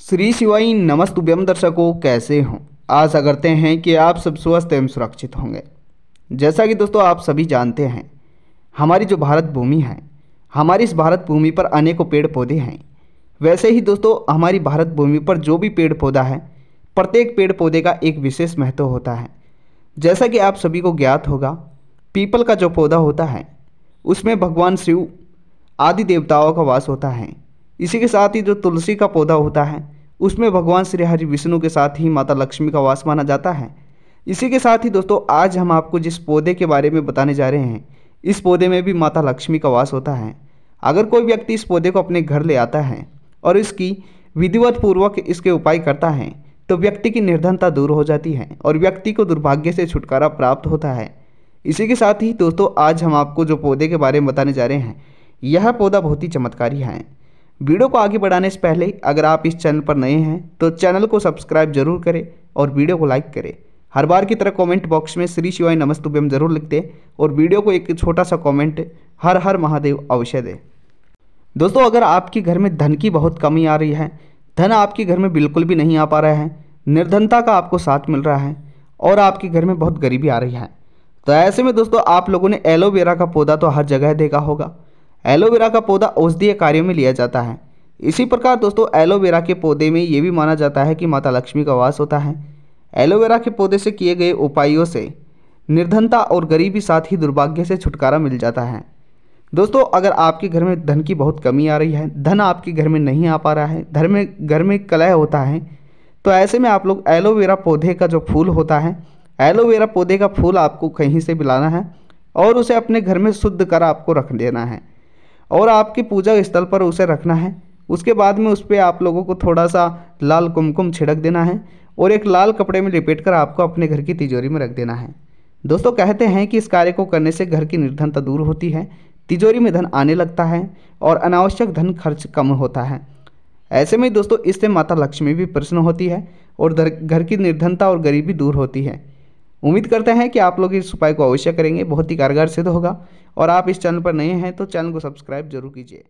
श्री शिवाई नमस्तुभ्यम दर्शकों कैसे हों आशा करते हैं कि आप सब स्वस्थ एवं सुरक्षित होंगे जैसा कि दोस्तों आप सभी जानते हैं हमारी जो भारत भूमि है हमारी इस भारत भूमि पर अनेकों पेड़ पौधे हैं वैसे ही दोस्तों हमारी भारत भूमि पर जो भी पेड़ पौधा है प्रत्येक पेड़ पौधे का एक विशेष महत्व होता है जैसा कि आप सभी को ज्ञात होगा पीपल का जो पौधा होता है उसमें भगवान शिव आदि देवताओं का वास होता है इसी के साथ ही जो तुलसी का पौधा होता है उसमें भगवान श्री हरि विष्णु के साथ ही माता लक्ष्मी का वास माना जाता है इसी के साथ ही दोस्तों आज हम आपको जिस पौधे के बारे में बताने जा रहे हैं इस पौधे में भी माता लक्ष्मी का वास होता है अगर कोई व्यक्ति इस पौधे को अपने घर ले आता है और इसकी विधिवत पूर्वक इसके उपाय करता है तो व्यक्ति की निर्धनता दूर हो जाती है और व्यक्ति को दुर्भाग्य से छुटकारा प्राप्त होता है इसी के साथ ही दोस्तों आज हम आपको जो पौधे के बारे में बताने जा रहे हैं यह पौधा बहुत ही चमत्कारी है वीडियो को आगे बढ़ाने से पहले अगर आप इस चैनल पर नए हैं तो चैनल को सब्सक्राइब जरूर करें और वीडियो को लाइक करें हर बार की तरह कमेंट बॉक्स में श्री शिवाय नमस्तुभ्यम जरूर लिख दें और वीडियो को एक छोटा सा कमेंट हर हर महादेव अवश्य दें दोस्तों अगर आपके घर में धन की बहुत कमी आ रही है धन आपके घर में बिल्कुल भी नहीं आ पा रहा है निर्धनता का आपको साथ मिल रहा है और आपके घर में बहुत गरीबी आ रही है तो ऐसे में दोस्तों आप लोगों ने एलोवेरा का पौधा तो हर जगह देखा होगा एलोवेरा का पौधा औषधीय कार्यों में लिया जाता है इसी प्रकार दोस्तों एलोवेरा के पौधे में ये भी माना जाता है कि माता लक्ष्मी का वास होता है एलोवेरा के पौधे से किए गए उपायों से निर्धनता और गरीबी साथ ही दुर्भाग्य से छुटकारा मिल जाता है दोस्तों अगर आपके घर में धन की बहुत कमी आ रही है धन आपके घर में नहीं आ पा रहा है घर में घर में कलह होता है तो ऐसे में आप लोग एलोवेरा पौधे का जो फूल होता है एलोवेरा पौधे का फूल आपको कहीं से मिलाना है और उसे अपने घर में शुद्ध कर आपको रख देना है और आपकी पूजा स्थल पर उसे रखना है उसके बाद में उस पर आप लोगों को थोड़ा सा लाल कुमकुम छिड़क देना है और एक लाल कपड़े में लपेट कर आपको अपने घर की तिजोरी में रख देना है दोस्तों कहते हैं कि इस कार्य को करने से घर की निर्धनता दूर होती है तिजोरी में धन आने लगता है और अनावश्यक धन खर्च कम होता है ऐसे में दोस्तों इससे माता लक्ष्मी भी प्रसन्न होती है और घर की निर्धनता और गरीबी दूर होती है उम्मीद करते हैं कि आप लोग इस उपाय को अवश्य करेंगे बहुत ही कारगर सिद्ध होगा और आप इस चैनल पर नए हैं तो चैनल को सब्सक्राइब जरूर कीजिए